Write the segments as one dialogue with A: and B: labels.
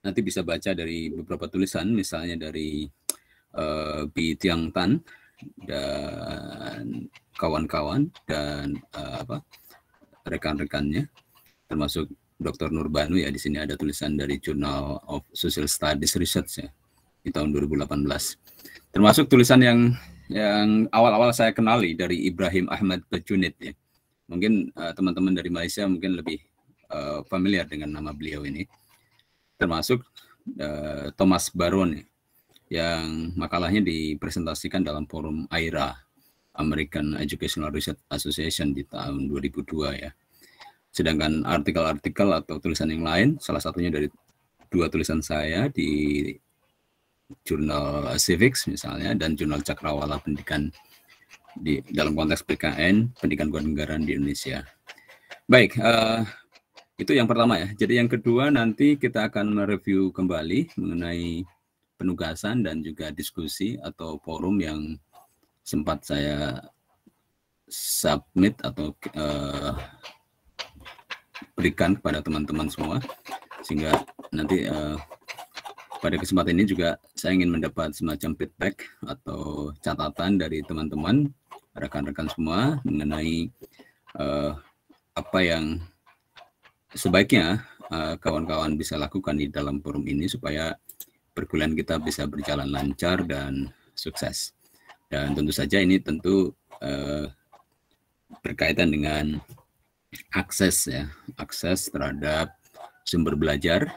A: nanti bisa baca dari beberapa tulisan misalnya dari uh, Bi Tiang Tan dan kawan-kawan dan uh, apa rekan-rekannya termasuk Dr. Nurbanu ya di sini ada tulisan dari Journal of Social Studies Research ya di tahun 2018 termasuk tulisan yang yang awal-awal saya kenali dari Ibrahim Ahmad Bajunit ya mungkin eh, teman-teman uh, dari Malaysia mungkin lebih uh, familiar dengan nama beliau ini termasuk uh, Thomas Barone ya, yang makalahnya dipresentasikan dalam forum AIRA American Educational Research Association di tahun 2002 ya. Sedangkan artikel-artikel atau tulisan yang lain, salah satunya dari dua tulisan saya di jurnal Civics misalnya dan jurnal Cakrawala Pendidikan di dalam konteks PKN, pendidikan kewarganegaraan di Indonesia. Baik, uh, itu yang pertama ya. Jadi yang kedua nanti kita akan mereview kembali mengenai penugasan dan juga diskusi atau forum yang sempat saya submit atau uh, berikan kepada teman-teman semua sehingga nanti uh, pada kesempatan ini juga saya ingin mendapat semacam feedback atau catatan dari teman-teman rekan-rekan semua mengenai uh, apa yang sebaiknya eh, kawan-kawan uh, bisa lakukan di dalam forum ini supaya perkuliahan kita bisa berjalan lancar dan sukses. Dan tentu saja ini tentu uh, berkaitan dengan akses ya, akses terhadap sumber belajar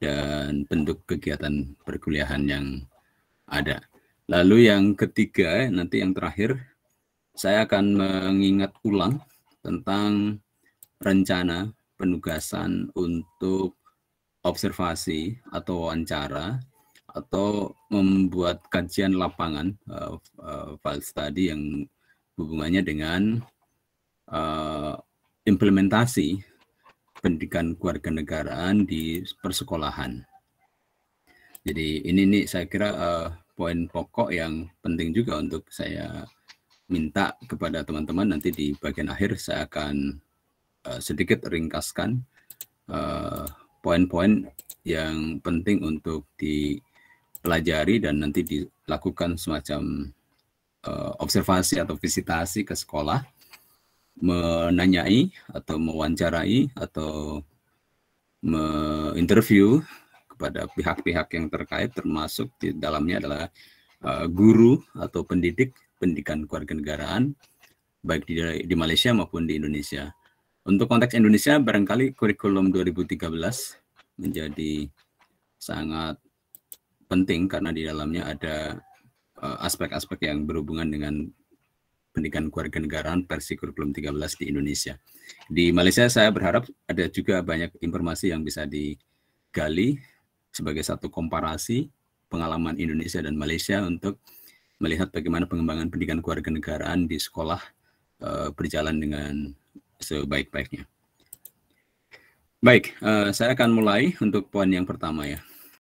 A: dan bentuk kegiatan perkuliahan yang ada. Lalu yang ketiga, nanti yang terakhir, saya akan mengingat ulang tentang rencana penugasan untuk observasi atau wawancara atau membuat kajian lapangan uh, eh, uh, eh, file study yang hubungannya dengan uh, implementasi pendidikan keluarga negaraan di persekolahan. Jadi ini nih saya kira uh, poin pokok yang penting juga untuk saya minta kepada teman-teman nanti di bagian akhir saya akan Eh, sedikit ringkaskan eh, poin-poin uh, yang penting untuk dipelajari dan nanti dilakukan semacam uh, observasi atau visitasi ke sekolah, menanyai atau mewawancarai atau menginterview kepada pihak-pihak yang terkait termasuk di dalamnya adalah uh, guru atau pendidik pendidikan kewarganegaraan baik di, di Malaysia maupun di Indonesia. Untuk konteks Indonesia, barangkali kurikulum 2013 menjadi sangat penting karena di dalamnya ada eh, aspek-aspek yang berhubungan dengan pendidikan keluarga negaraan versi kurikulum 13 di Indonesia. Di Malaysia saya berharap ada juga banyak informasi yang bisa digali sebagai satu komparasi pengalaman Indonesia dan Malaysia untuk melihat bagaimana pengembangan pendidikan keluarga negaraan di sekolah eh, berjalan dengan sebaik-baiknya. Baik, uh, saya akan mulai untuk poin yang pertama ya.